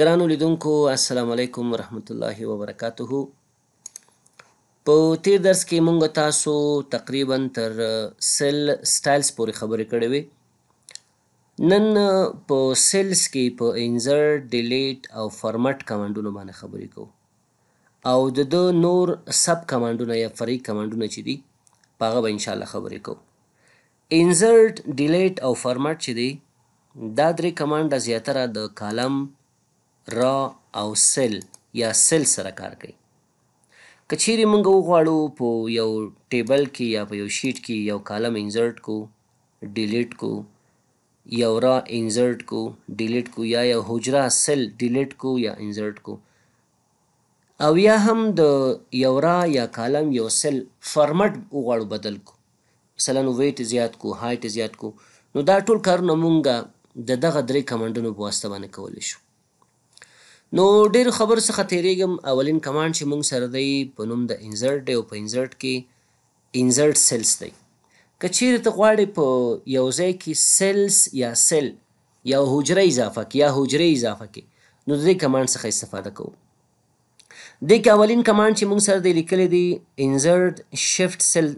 ګرانو لیدونکو السلام علیکم ورحمت الله وبرکاته په تیر درس کې مونږ تاسو تقریبا تر سیل سټایلز پورې خبرې کړې وې نن په سیلز کې په انزر ډیلیټ او فارمټ کمانډونو باندې خبرې کوو او د دو نور سب کمانډونه یا فری کمانډونه چې دي په هغه به ان شاء الله خبرې کوو انزرټ ډیلیټ او فارمټ چې دی دا درې کمانډ زیاتره د کالم را او سل یا سل سره کار کوي کچېرې موږ وغواړو په یو ټیبل کې یا په یو شیټ کې یو کالم انزرټ کو ډیلیټ کو یو را انزرټ کو ډیلیټ کو یا یو حجره سل ډیلیټ کو یا انزرټ کو او یا هم د یو را یا کالم یو سل فارمټ وغواړو بدل کو مثلا ویټ زیات کو هایټ زیات کو نو دا ټول کارونه مونږه د دغه درې کمانډونو په واسطه باندې کولی شو نو ډیر خبر څخه تیریږم اولین کمانډ چې مونږ سره دی په نوم د انزرټ دی او په انزرټ کې انزرټ سیلز دی که چیرې ته غواړې په یو ځای کې سیلز یا سیل یا حجره اضافه کې یا حجرې اضافه کې نو د دې کمانډ څخه استفاده کوو دې کې اولین کمانډ چې مونږ سره دی لیکلی دی انزرټ شفټ سیل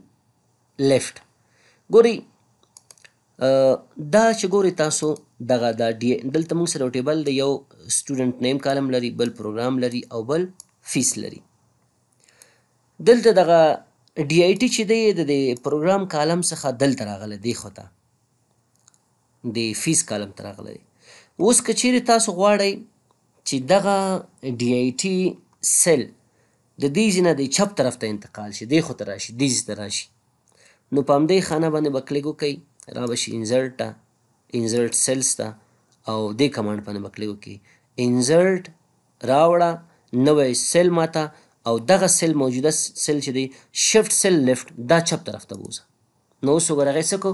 لیفټ ګوري دا چې ګوري تاسو دغه دا ډی دلته موږ سره ټیبل د یو سټوډنټ نیم کالم لري بل پروګرام لري او بل فیس لري دلته دغه ډی آی ټی چې دی د پروګرام کالم څخه دلته راغله دی خو ته د فیس کالم ته راغله دی اوس که چیرې تاسو غواړئ چې دغه ډی آی ټی سیل د دې ځینه د چپ طرف ته انتقال شي دی خو ته راشي دې ته راشي نو په همدې خانه باندې به کلیک وکړئ را به شي انزرټ ته insert cells ته او دې کمانډ په نمبر کلیک وکي insert راوړه نوې سیل ماته او دغه سیل موجوده سیل چې دی شفت سیل لیفت دا چپ طرف ته بوزه نو اوس وګورئ څه کو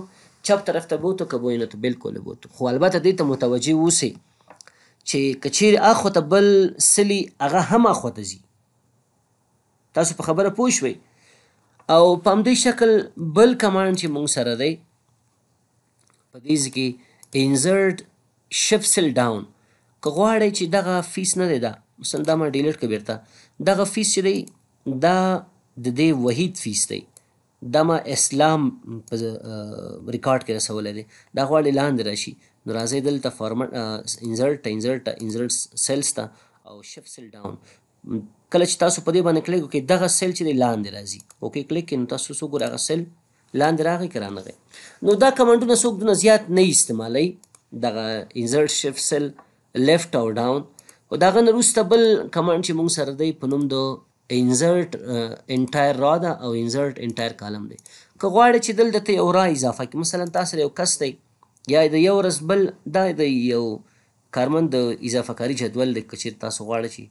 چپ طرف ته بوته که بوی نه ته بالکل بوته خو البته دې ته متوجه اوسئ چې کچیر اخو ته بل سلی هغه هم اخو ته ځي تاسو په خبره پوه شوئ او په همدې شکل بل کمانډ چې موږ سره دی په دې کې insert shift cell down که غواړئ چې دغه فیس نه دی دا مثلا دا ما ډیلیټ کړه بیرته دغه فیس چې دی دا د دې وحید فیس دی دا ما اسلام په ریکارډ کې رسولی دی دا غواړئ لاندې راشي نو راځئ دلته فارمټ انزرټ ته انزرټ ته انزرټ سیلز ته او شفت سیل ډاون کله چې تاسو په دې باندې کلیک وکړئ دغه سیل چې دی لاندې راځي اوکې کلیک کړئ نو تاسو څو ګورئ هغه سیل لاندې راغی که رانغی نو دا کمانډونه څوک دونه زیات نه استعمالوي دغه انزرټ شفټ سل لیفټ او ډاون خو د هغه نه وروسته بل کمانډ چې موږ سره دی په نوم د انزرټ انټایر را ده او انزرټ انټایر کالم دی که غواړې چې دلته ته یو را اضافه کړي مثلا تاسو یو کس دی یا د یو ورځ بل دا د یو کارمند د اضافه کاري جدول دی که چېرې تاسو غواړئ چې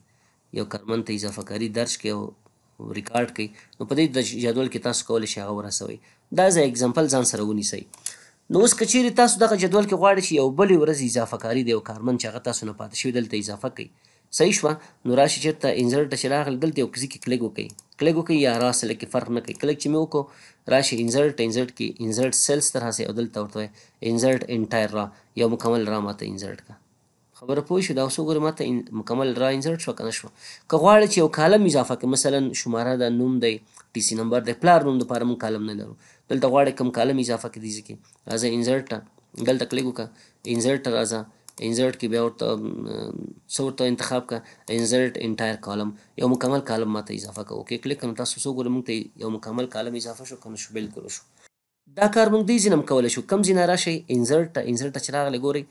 یو کارمند ته اضافه کاري درج کړي او ریکارډ کړئ نو په دې د جدول کې تاسو کولی شئ هغه ورسوئ دا زه اگزامپل ځان سره ونیسئ نو اوس که چیرې تاسو دغه جدول کې غواړئ چې یو بلې ورځ اضافه کاري دی او کارمند چې هغه تاسو نه پاتې شوي دلته اضافه کوي صحیح شوه نو راشي چېرته انزرټ چې راغلی دلته یو کزي کې کلیک وکړئ کلیک وکړئ یا را سلیک کې فرق نه کوي کلیک چې مې وکړو راشي انزرټ انزرټ کې انزرټ سیلس طرح سي او دلته ورته انزرټ انټایر را یو مکمل را ماته انزرټ کا خبره پوه شو دا اوس وګوره ماته مکمل را انسرټ شو که نه شوه که غواړې چې یو کالم اضافه کړې مثلا شماره ده نوم دی ټي سي نمبر دی پلار نوم دپاره موږ کالم نه لرو دلته غواړې کوم کالم اضافه کړې دې کې راځه انسرټ ته دلته کلیک وکړه انسرټ ته راځه انسرټ کې بیا ورته څه ورته انتخاب کړه انسرټ انټایر کالم یو مکمل کالم ماته اضافه کړه اوکې کلیک کړم تاسو څه وګوره موږ ته یو مکمل کالم اضافه شو که نه شو بالکل شو دا کار موږ دې ځینم کولی شو کم ځینه راشئ انسرټ ته انسرټ ته چې راغلی ګورئ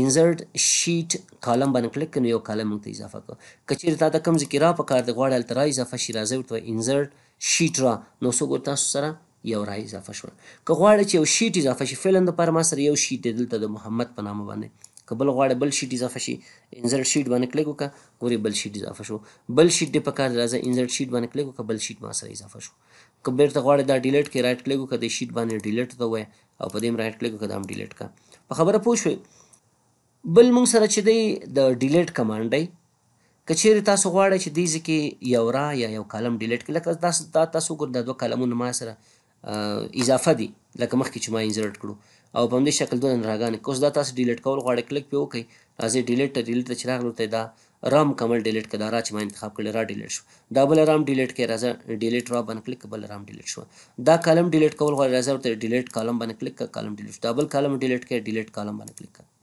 insert sheet کالم باندې کلیک کړو یو کالم موږ ته اضافه کو کچیر تا ته کم ذکر په کار د غواړل تر اضافه شي راځي ورته insert sheet را نو څو ګور تاسو سره یو را اضافه شو که غواړی چې یو شیټ اضافه شي فعلا د پر ما سره یو شیټ دلته د محمد په نامه باندې که بل غواړی بل شیټ اضافه شي انزرټ شیټ باندې کلیک وکړه ګورې بل شیټ اضافه شو بل شیټ دې په کار راځه انزرټ شیټ باندې کلیک وکړه بل شیټ ما سره اضافه شو که بیرته غواړی دا ډیلیټ کې رایټ کلیک وکړه د شیټ باندې ډیلیټ ته وای او په دې رایټ کلیک وکړه دا هم ډیلیټ کا په خبره پوه شوې بل مونږ سره چې دی د ډیلیټ کمانډ دی که چیرې تاسو غواړئ چې دې ځکه یو را یا یو کالم ډیلیټ کړئ لکه دا دا تاسو ګور دا دوه کالمونه ما سره اضافه دي لکه مخکې چې ما انزرټ کړو او په همدې شکل دوه راګانې کوس دا تاسو ډیلیټ کول غواړئ کلیک پې وکړئ راځي ډیلیټ ته ډیلیټ ته چې راغلو ته دا رام کمل ډیلیټ کړه را چې ما انتخاب کړل را ډیلیټ شو دا بل رام ډیلیټ کې راځه ډیلیټ را باندې کلیک بل رام ډیلیټ شو دا کالم ډیلیټ کول غواړئ راځه ورته ډیلیټ کالم باندې کلیک کړه کالم ډیلیټ دا بل کالم ډیلیټ کې ډیلیټ کالم باندې کلیک کړه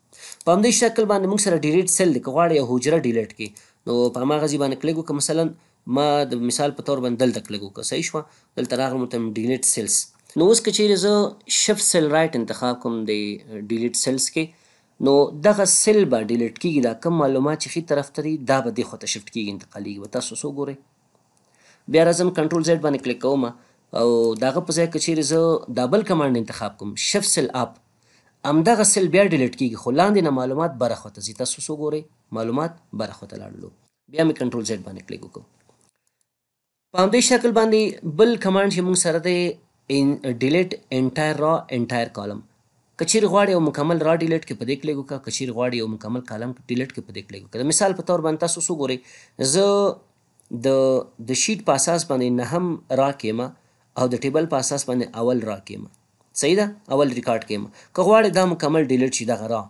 په همدې شکل باندې موږ سره ډیلیټ سیل دی که غواړئ یو حجره ډیلیټ کړي نو په هماغه ځي باندې کلیک وکړه مثلا ما د مثال په تور باندې دلته کلیک وکړه صحیح شوه دلته راغلم ورته ډیلیټ سیلس نو اوس که چیرې زه شفت سیل رایټ انتخاب کوم د ډیلیټ سیلس کې نو دغه سیل به ډیلیټ کیږي دا کم معلومات چې ښي طرف ته دي دا به دې خواته شفت کیږي انتقالیږي به تاسو څو ګورئ بیا راځم کنټرول زیډ باندې کلیک کوم او داغه په ځای کې چیرې زه ډبل کمانډ انتخاب کوم شفت سیل اپ همدغه سیل بیا ډیلیټ کیږي خو لاندې نه معلومات بره خواته ځي تاسو څه ګورئ معلومات بره خواته لاړلو بیا مې کنټرول زیډ باندې کلیک وکړو په همدې شکل باندې بل کمانډ چې موږ سره دی ډیلیټ انټایر را انټایر کالم کچیر غواړي او مکمل را ډیلیټ کې پدې کلیک وکړه کچیر غواړي او مکمل کالم ډیلیټ کې پدې کلیک وکړه مثال په تور باندې تاسو وګورئ زه د د شیټ په اساس باندې نهم را کېما او د ټیبل په اساس باندې اول را کېما صحیح ده اول ریکارډ کیم که غواړې دا مکمل ډیلیټ شي دغه را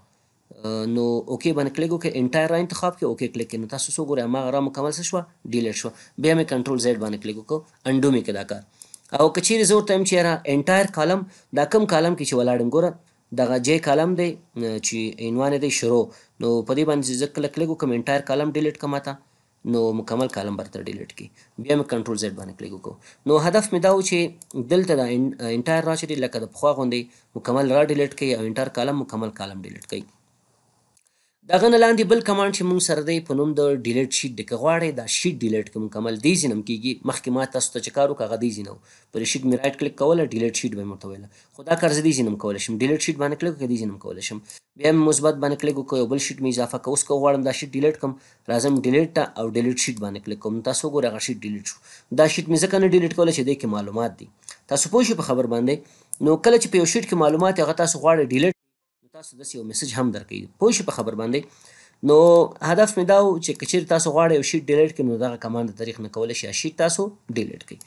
نو اوکی باندې کلیک وکړئ انټایر را انتخاب کړئ اوکی کلیک کړئ نو تاسو څو ګورئ هماغه را مکمل څه شوه ډیلیټ شوه بیا مې کنټرول زیډ باندې کلیک وکړو انډو مې کړه دا کار او که چیرې زه ورته وایم چې یاره انټایر کالم دا کم کالم کې چې ولاړم ګوره دغه جې کالم دی چې عنوان دی شروع نو په دې باندې زه کله کلیک وکړم انټایر کالم ډیلیټ کړم تا نو مکمل کالم برته ډیلیټ کی بیا مې کنټرول زد باندې کلیک وکړو نو هدف مې دا و چې دلته دا انټایر راچې لکه د پخوا غوندې مکمل را ډیلیټ کړي او انټایر کالم مکمل کالم ډیلیټ کړي د هغه نه لاندې بل کمانډ چې مونږ سره دی په نوم د ډیلیټ شیټ دی که غواړئ دا شیټ ډیلیټ کوم مکمل دې ځینه هم کېږي مخکې ما تاسو ته چې کار وکړه هغه دې ځینه وو پر شیټ مې رایټ کلیک کوله ډیلیټ شیټ به مې ورته ویله خو دا کار زه دې ځینه هم کولی شم ډیلیټ شیټ باندې کلیک وکړه دې ځینه هم کولی شم بیا مې مثبت باندې کلیک وکړو یو بل شیټ مې اضافه کړه اوس که غواړم دا شیټ ډیلیټ کړم راځم ډیلیټ ته او ډیلیټ شیټ باندې کلیک کوم تاسو وګورئ هغه شیټ ډیلیټ شو دا شیټ مې ځکه نه ډیلیټ کولی چې دې کې معلومات دي تاسو پوه شئ په خبر باندې نو کله چې په یو شیټ کې معلومات هغه تاسو غواړئ ډیلیټ تاسو داسې یو میسج هم درکوي پوه شي په خبر باندې نو هدف مې دا و چې که چېرې تاسو غواړئ یو شیټ ډیلیټ کړئ نو دغه کمانډ د تاریخ نه کولی شي شیټ تاسو ډیلیټ کړئ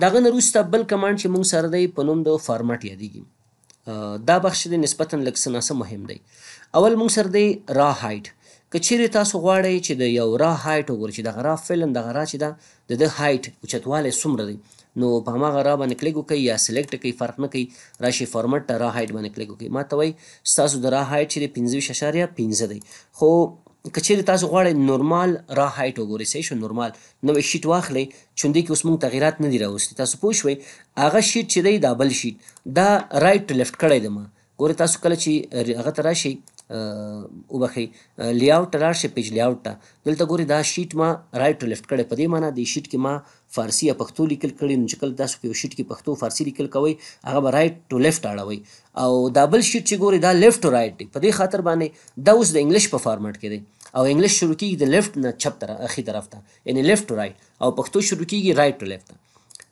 د هغه نه وروسته بل کمانډ چې موږ سره دی په نوم د فارمټ یادېږي دا بخش دی نسبتا لږ څه ناسه مهم دی اول موږ سره دی را هایټ که چیرې تاسو غواړئ چې د یو را هایټ وګورئ چې دغه را فعلا دغه را چې ده د ده هایټ اوچتوالی څومره دی نو په هماغه را باندې کلیک وکړئ یا سلیکټ کړئ فرق نه کوي راشي فارمټ ته را هایټ باندې کلیک وکړئ ما ته وایي ستاسو د را هایټ چې دی پنځه ویشت اشاریه پنځه دی خو که چیرې تاسو غواړئ نورمال را هایټ وګورئ صحیح شو نورمال نوې شیټ واخلئ چوندې کې اوس موږ تغیرات نه دي راوستي تاسو پوه شوئ هغه شیټ چې دی دا بل شیټ دا رایټ ټو لیفټ کړی دی ما ګورئ تاسو کله چې هغه ته راشئ وبخي لی اوټ راشه پیج لی اوټ دلته ګوري دا شیټ ما رائټ ټو لیفټ کړي په دې معنی د شیټ کې ما فارسی یا پښتو لیکل کړي نو چې کله تاسو په شیټ کې پښتو فارسی لیکل کوئ هغه به رائټ ټو لیفټ اړوي او دا بل شیټ چې ګوري دا لیفټ ټو رائټ دی په دې خاطر باندې دا اوس د انګلیش په فارمټ کې دی او انګلیش شروع کیږي د لیفټ نه چپ طرف اخی طرف ته یعنی لیفټ ټو رائټ او پښتو شروع کیږي رائټ ټو لیفټ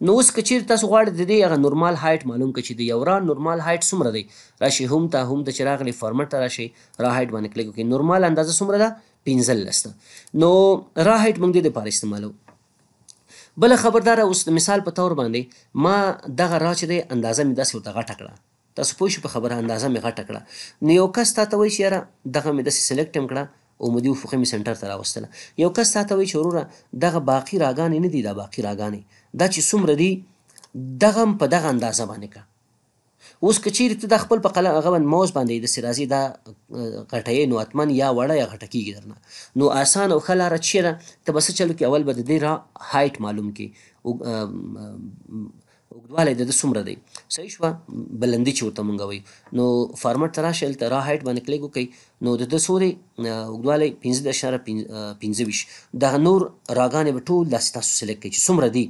نو اوس که چیرې تاسو غواړئ د دې هغه نورمال هایټ معلوم کړئ چې د یو را نورمال هایټ څومره دی راشي هم ته هم د چې راغلی فارمټ ته راشي را هایټ باندې کلیک وکړئ نورمال اندازه څومره ده پنځل لسته نو را هایټ موږ دې لپاره استعمالو بل خبردار اوس مثال په تور باندې ما دغه را چې دی اندازه مې داسې ورته غټه کړه تاسو پوه شئ په خبره اندازه مې غټه کړه نو یو کس تا ته وایي چې یاره دغه مې داسې سلیکټ هم کړه عمودي افقي مې سنټر ته راوستله یو کس تاته وایي چې وروره دغه باقي راګانې نه دي دا باقي راګانې دا چې څومره دي دغه هم په دغه اندازه باندې کړه اوس که چیرې ته د خپل په قلم هغه باندې موز باندې داسې راځي دا غټی نو حتمن یا وړه یا غټه کېږي درنه نو اسانه او ښه لاره چیرې ته به څه چلو کې اول به د دې را هایټ معلوم کړي اوږدوالی د ده څومره دی صحیح شوه بلندي چې ورته مونږ وایو نو فارمټ ته راشئ هلته را هایټ باندې کلیک وکړئ نو د ده څو دی اوږدوالی پنځه اشاره پنځه ویشت دغه نور راګانې به ټول داسې تاسو سلیکټ کړئ چې څومره دي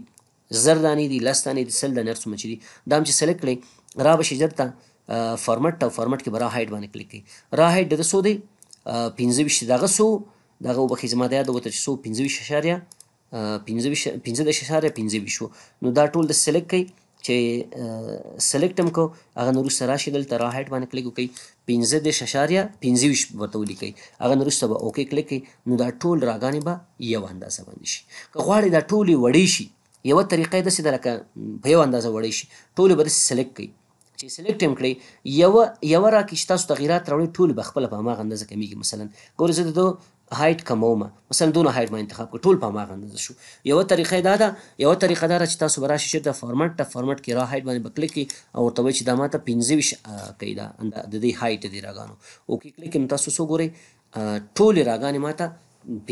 زر دانې دي لس دانې دي سل دانې هر څومره چې دي دا هم چې سلیکټ کړئ را به شي ژر ته فارمټ ته فارمټ کې به را هایټ باندې کلیک کړئ را هایټ د ده څو دی پنځه ویشت دغه څو دغه وبخښئ زما د یاد ووته چې څو پنځه ویشت اشاریه 15 د شهاره 15 شو نو دا ټول د سلیکټ کوي چې سلیکټ هم کو هغه نور سره شي دلته را هټ باندې کلیک وکي 15 د شهاره 15 ورته ولیکي هغه نور سبا اوکي کلیک نو دا ټول راغانې به یو اندازه باندې شي که غواړي دا ټولي وړي شي یو طریقې د سیده لکه په یو اندازه وړي شي ټول به سلیکټ کوي چې سلیکټ هم کړی یو یو را کې شته تغیرات راوړي ټول به خپل په ما غندزه کمیږي مثلا ګورې زه د هایټ کمومه مثلا دونه هایټ ما انتخاب کړ ټول په هماغه اندازه شو یوه طریقه دا ده یوه طریقه دا ده چې تاسو به راشئ چېرته فارمټ ته فارمټ کې را هایټ باندې به کلیک کړي او ورته وایي چې دا ماته پنځه ویشت کوي دا د دې هایټ دې راګانو اوکې کلیک کړم تاسو څو ګورئ ټولې راګانې ماته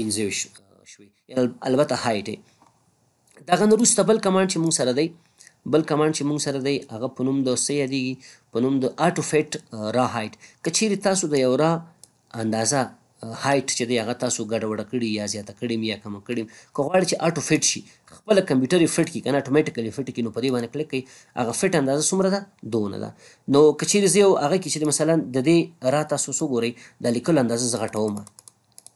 پنځه ویشت شوې البته هایټ دغه نه وروسته بل کمانډ چې موږ سره دی بل کمانډ چې موږ سره دی هغه په نوم د څه یادېږي په نوم د آټو فیټ را هایټ که چیرې تاسو د یو را اندازه هایټ چې دی هغه تاسو ګډوډ کړی یا زیاته کړی یا کم کړی که غواړئ چې آټو فټ شي خپل کمپیوټر یې فټ کړي کنه اتوماتیکلی فټ کړي نو په دې باندې کلیک کړئ هغه فټ اندازه څومره ده دوه ده نو که چیرې زه یو هغه کې چې مثلا د دې را تاسو څو ګورئ د لیکلو اندازه زه غټوم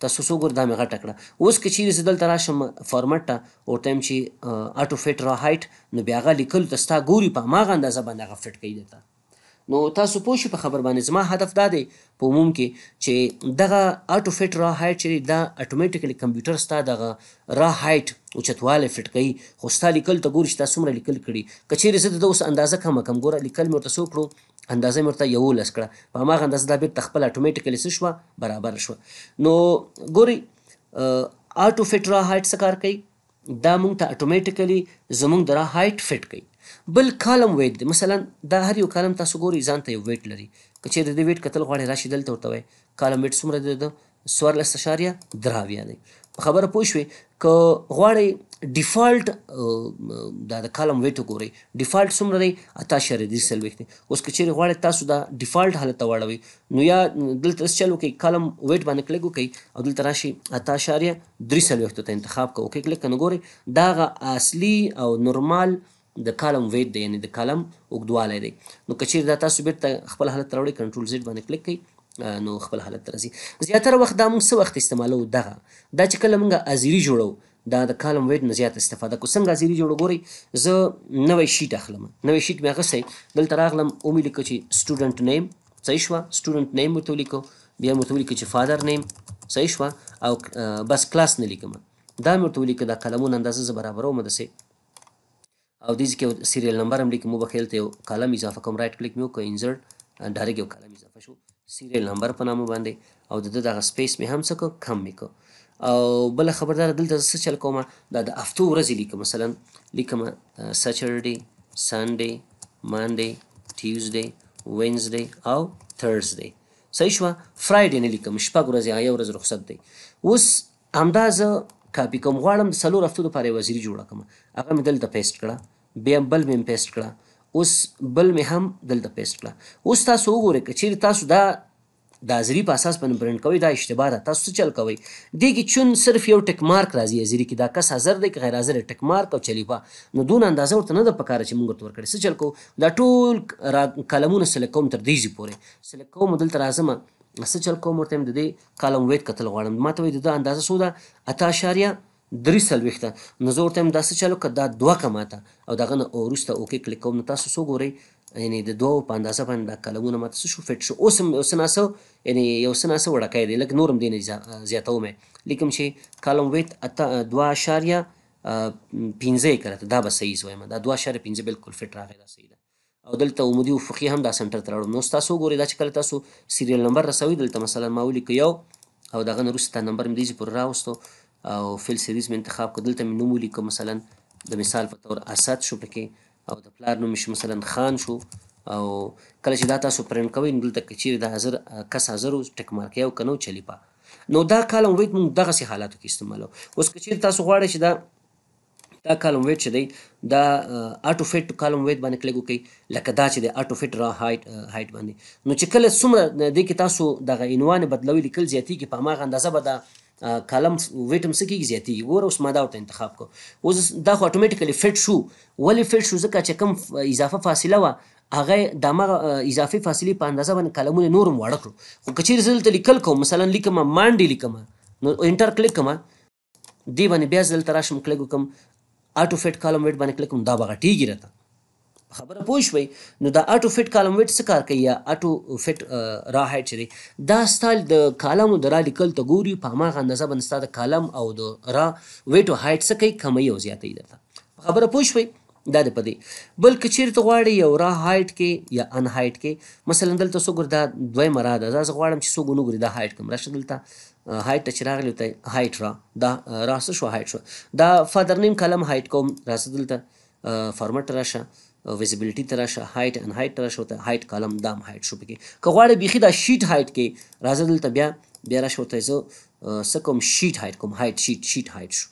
تاسو څو ګور دا مې غټه کړه اوس که چیرې زه دلته راشم فارمټ ته ورته یم چې آټو فټ را هایټ نو بیا هغه لیکلو ته ستا ګوري په هماغه اندازه باندې هغه فټ کوي درته نو تاسو پوه شئ په خبر باندې زما هدف دا دی په عموم کې چې دغه اټو فټ را هایټ چې دا اټومیټیکلی کمپیوټر ستا دغه را هایټ اوچتوالی فټ کوي خو ستا لیکل ته ګوري چې تا څومره لیکل کړي که چیرې زه د اوس اندازه کمه کم ګوره لیکل مې ورته څو کړو اندازه مې ورته یولس کړه په هماغه اندازه دا بېرته خپله اټومیټیکلي څه شوه برابر شوه نو ګوري اټو فټ را هایټ څه کار کوي دا مونږ ته اټومیټیکلی زمونږ د را هایټ فټ کوي بل کالم ویټ دی مثلا دا هر یو کالم تاسو ګورئ ځان ته یو ویټ لري که چېرې د ویټ کتل غواړئ راشي دلته ورته وایي کالم ویټ څومره دی د څوارلس اعشاریه دراویه دی په خبره پوه شوې که غواړئ ډیفالټ دا د کالم ویټ وګورئ ډیفالټ څومره دی اته اعشاریه درې څلوېښت دی اوس که چېرې غواړئ تاسو دا ډیفالټ حالت ته واړوئ نو یا دلته داسې چل وکړئ کالم ویټ باندې کلک وکړئ او دلته راشي اته اعشاریه درې څلوېښتو ته انتخاب کوه وکړئ کلک که نه ګورئ دا هغه اصلي او نورمال د کالم ویټ دی یعنی د کالم اوږدوالی دی نو که چیرې دا تاسو بیرته خپل حالت راوړئ کنټرول زیډ باندې کلیک کړئ نو خپل حالت ته راځي زیاتره وخت دا موږ څه وخت استعمالو دغه دا چې کله موږ ازیري جوړو دا د کالم ویډ نه زیات استفاده کو څنګه زیری جوړ غوري زه نوې شیټ اخلم نوې شیټ مې غسې دلته راغلم او مې لیکو چې سټوډنټ نیم صحیح شو سټوډنټ نیم مو لیکو بیا مو لیکو چې فادر نیم صحیح شو او بس کلاس نه لیکم دا مې ورته لیکو دا قلمونه اندازه برابر ومه دسه او دې کې یو سیریل نمبر هم لیکم وبخیل ته یو کالم اضافه کوم رائټ کلیک مې وکړ انزرټ ډایرکټ یو کالم اضافه شو سیریل نمبر په نامه باندې او د دغه سپیس مې هم څه کم مې کو او بل خبردار دلته څه چل کوم دا د افتو ورځې لیکم مثلا لیکم سچرډي سنډي منډي ټیوزډي وینزډي او تھرزډي صحیح شو فرایډي نه لیکم شپږ ورځې یو ورځ رخصت دی اوس همدا زه کاپی کوم غواړم د څلور هفتو لپاره وزیر جوړ کړم هغه مې دلته پیسټ کړه بیا بل مې پیسټ کړه اوس بل مې هم دلته پیسټ کړه اوس تاسو وګورئ که چیرې تاسو دا د ازری په اساس باندې برند کوي دا اشتباه ده تاسو چل کوي دې کې چون صرف یو ټک مارک راځي ازری کې دا کس حاضر دی که غیر حاضر ټک مارک او چلیپا نو دون اندازه ورته نه ده پکاره چې موږ تور کړی څه چل کو دا ټول کلمونه سلیکټ کوم تر دې ځې پورې سلیکټ کوم دلته راځم څه چل کوم ورته د دې کالم ویټ کتل غواړم ماته وایي د اندازه څو ده اته اشاریه درې څلوېښته نو زه ورته یم دا څه چل وکړه دا دوه کماته او دغه نه وروسته اوکې کلیک کوم نو تاسو څو ګورئ یعنې د دوو په اندازه باندې دا کلمونه ماته څه شو فټ شو اوس هم یو څه ناڅه یعنې یو څه ناڅه وړکی دی لږ نور هم دې نه زیاتوم یې لیکم چې کالم ویت اته دوه اشاریه پنځه یې کړه دا به صحیح وایم دا دوه اشاریه پنځه بالکل فټ راغی دا صحیح ده او دلته عمودي افقي هم دا سنټر ته راوړو نو تاسو ګورئ دا چې کله تاسو سیریل نمبر رسوي دلته مثلا ما ولیکه یو او دغه نه وروسته نمبر مې دې پورې راوستو او فعل سریز مې انتخاب کړ دلته مې نوم ولیکه مثلا د مثال په تور اسد شو پکې او د پلار نوم شي مثلا خان شو او کله چې دا تاسو پرنټ کوئ نو دلته که چیرې د حاضر کس حاضر ټک مارک یو کنو چلیپا نو دا کالم ویټ موږ دغسې حالاتو کې استعمالو اوس که چیرې تاسو غواړئ چې دا دا کالم ویټ چې دی دا اټو فټ کالم ویټ باندې کلیک وکړئ لکه دا چې دی اټو فټ را هایټ هایټ باندې نو چې کله څومره دې کې تاسو دغه عنوان بدلوي لیکل زیاتېږي په هماغه اندازه به دا کالم ویټ هم سکیږي زیاتیږي ګوره اوس ما دا ورته انتخاب کو اوس دا خو اتومټیکلی فټ شو ولې فټ شو ځکه چې کم اضافه فاصله وه هغه د هغه اضافي فاصلې په اندازه باندې کلمونه نور هم واړه کړو خو که چیرې زه دلته لیکل کوم مثلا لیکم مانډې لیکم نو انټر کلیک کوم دې باندې بیا زه دلته راشم کلیک وکړم آټو فټ کالم ویټ باندې کلیک کوم دا به غټېږي راته خبره پوه شوي نو دا اټو فټ کالم ویټ څه کار کوي یا اټو فټ را هایټ چې دا سټایل د کالمو د را لیکل ته ګوري په هماغه اندازه باندې ستا د کالم او د را ویټو هایټ څه کوي کمی او زیاتوي درته خبره پوه شوئ دا د پدې بل کچیر ته غواړي یو را هایټ کې یا ان هایټ کې مثلا دلته سوګر دا دوی مراده دا زه غواړم چې سوګو نګوري دا هایټ کوم راشه دلته هایټ چې راغلی ته هایټ را دا راسه شو هایټ شو دا فادر نیم کلم هایټ کوم راسه دلته فارمټ راشه ویزیبিলিটি ته راشه هایټ ان هایټ ته راشه هایټ کالم دام هایټ شو پکې که غواړې بیخي دا شیټ هایټ کې راځه دلته بیا بیا راشه ورته زه څه کوم شیټ هایټ کوم هایټ شیټ شیټ هایټ شو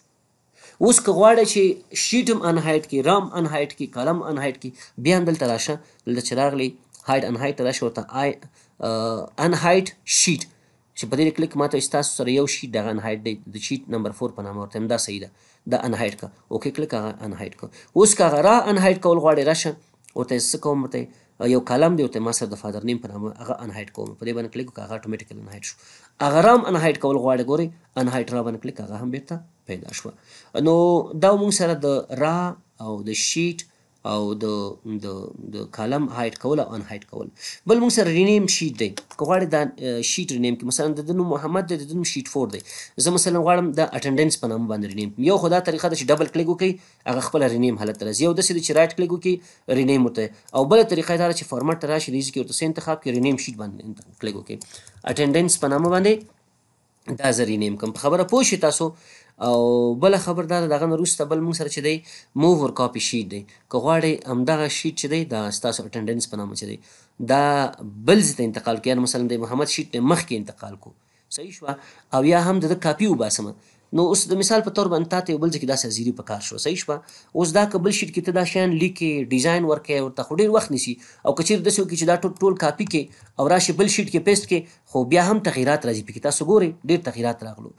اوس که غواړې چې شیټ هم ان هایټ کې رام ان هایټ کې کالم ان هایټ کې بیا هم دلته راشه دلته چې راغلی هایټ ان هایټ ته راشه ورته آی ان هایټ شیټ چې په دې کلیک ماته ستاسو سره یو شیټ دغه ان هایټ دی د شیټ نمبر 4 په نامه ورته دا صحیح ده دا انهایډ کا اوکې کلیک هغه انهایډ کو اوس کا غرا انهایډ کول غواړي راشه ورته څه کوم ورته یو کالم دی ورته ما سره د فادر نیم په نامه هغه انهایډ کوم په دې باندې کلیک وکړه هغه اتوماتیکلی انهایډ شو هغه رام انهایډ کول غواړي ګوري انهایډ را باندې کلیک هغه هم بیرته پیدا شو نو دا موږ سره د را او د شیټ او د د د کالم هایټ کول او ان هایټ کول بل موږ سره رینیم شیټ دی غواړي دا شیټ رینیم کې مثلا د نوم محمد دی د نوم شیټ 4 دی زه مثلا غواړم د اټندنس په نام باندې رینیم یو خدا طریقه ده چې ډبل کلیک وکړي هغه خپل رینیم حالت راځي یو د سې چې رائټ کلیک وکړي رینیم ورته او بل طریقه دا چې فارمټ راشي ریز کې ورته انتخاب کې رینیم شیټ باندې کلیک وکړي اټندنس په نامه باندې دا زرینه یم کوم په خبره پوه شئ تاسو او بل خبر دا دغه نه وروسته بل موږ سره چې دی موو ور کاپي شیټ دی که غواړئ همدغه شیټ چې دی دا ستاسو اټینډنس په نامه چې دی دا بل ځای ته انتقال کړي مثلا د محمد شیټ نه مخکې انتقال کو صحیح شوه او یا هم د ده کاپي وباسمه نو اوس د مثال په تور باندې تاسو یو بل ځکه داسې زیری په کار شو صحیح شپه اوس دا کبل شیټ کې ته دا شین لیکي ډیزاین ورکې او ته ډیر وخت نسی او کچیر دسیو کې چې دا ټول ټول کاپی کې او راشي بل شیټ کې پیسټ کې خو بیا هم تغیرات راځي پکې تاسو ګوري ډیر تغیرات راغلو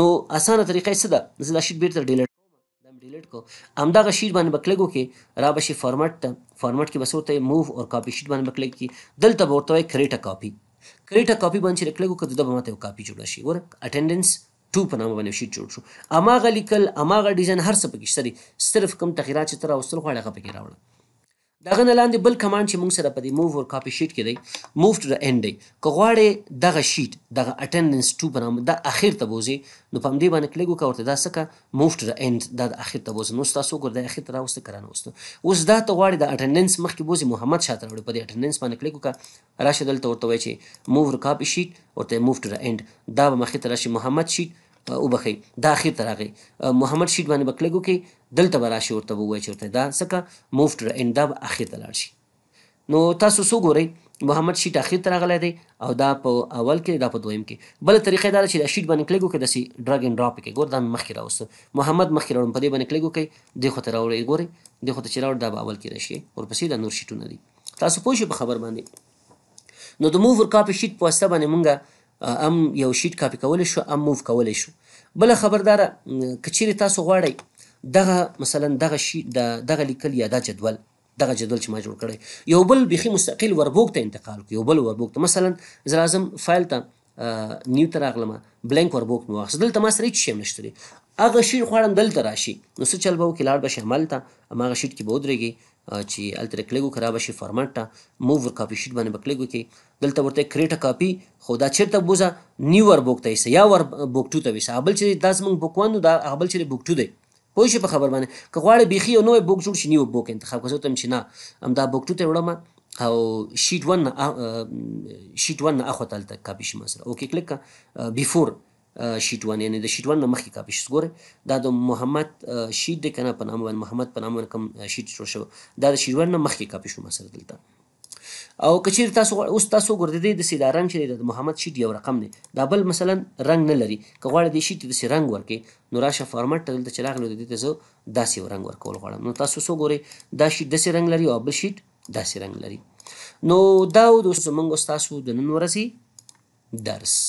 نو اسانه طریقې څه ده زه دا شیټ بیرته ډیلیټ کوم ډیلیټ کو همدغه شیټ باندې بکلګو کې را بشي فارمټ ته فارمټ کې بس ورته موو او کاپی شیټ باندې بکلګ کې دلته ورته کریټ ا کاپی کریټ ا کاپی باندې چې کلګو کده د ماته کاپی جوړ شي ور اټینډنس 2 په نامه باندې شیټ جوړ شو اماغه لیکل اماغه ډیزاین هر څه پکې شته صرف کم تغیرات چې تر اوسل غواړي هغه پکې راوړل دغه نه لاندې بل کمانډ چې موږ سره په دې موو ور کاپی شیټ کې دی موو ټو د اینډ دی که غواړې دغه شیټ دغه اټینډنس 2 په نامه د اخر ته بوزي نو په دې باندې کلیک وکړه ورته دا څه موو ټو د اینډ دا د اخر ته بوزي نو تاسو ګور د اخر ته راوسته کرانه وسته اوس دا ته غواړې د اټینډنس مخکې بوزي محمد شاته وړي په دې اټینډنس باندې کلیک وکړه راشه دلته ورته وایي چې موو ور کاپی شیټ ورته موو ټو د اینډ دا به مخکې ته راشي محمد شیټ وبخي دا اخر تر هغه محمد شیټ باندې بکلګو کې دلته براشي ورته وای چې ورته دا څنګه موفټ اندا اخر تر شي نو تاسو سو ګورئ محمد شیټ اخر تر غلې دی او دا په اول کې دا په دویم کې بل طریقې دا چې شیټ باندې کلیک وکړي د سی ډرګ ان ډراپ کې ګور دا مخکې راوست محمد مخکې راوړم په دې باندې کلیک وکړي د خو ته راوړي ګوري د خو ته چې راوړ دا په اول کې راشي ورپسې دا نور شیټونه دي تاسو پوه شئ په خبر باندې نو د موور کاپی شیټ په واسطه باندې مونږه ام یو شیټ کاپی کولی شو ام موو کولی شو بله خبرداره که چیرې تاسو غواړئ دغه مثلا دغه شی دغه لیکل یا دا جدول دغه جدول چې ما جوړ کړی یو بل بیخي مستقل وربوک ته انتقال کو یو بل وربوک ته مثلا زه لازم فایل ته نیو ته راغلم بلانک وربوک مې واخیست دلته ما سره هېڅ شی هم نشته هغه شی غواړم دلته راشي نو څه چل به وکړي لاړ به شي همالته هماغه شیټ کې به ودرېږي چې الته کلیګو خراب شي فارمټ ته موور کاپی شیټ باندې بکلیګو کې دلته ورته کریټ کاپی خو دا چیرته بوزا نیو ور بوک ته یا ور بوک ټو ته وي سابل چې داس مونږ بوکوندو دا هبل چې بوک ټو دی پوه شي په خبر باندې که غواړې بیخي یو نوې بوک جوړ شي نیو بوک انتخاب کړو ته چې نه ام دا بوک ټو ته وړم او شیټ 1 شیټ 1 اخو تلته کاپی شي مثلا اوکې کلیک بیفور شیټ 1 یعنی د شیټ 1 نه مخکې کاپی شي ګوره دا د محمد شیټ دی کنه په نامه باندې محمد په نامه کوم شیټ جوړ شو دا د شیټ 1 نه مخکې کاپی شو مثلا دلته او کچیر تاسو اوس تاسو ګرځیدې د سیدا رنگ چې د محمد شیټ یو رقم دی دا بل مثلا رنگ نه لري که غواړې د شیټ د سی رنگ ورکې نو راشه فارمټ ته دلته چلاغلو د دې ته زه داسې رنگ ورکول غواړم نو تاسو سو ګورئ دا شیټ د سی رنگ لري او بل شیټ داسې رنگ لري نو دا د زمونږ تاسو د نن ورځې درس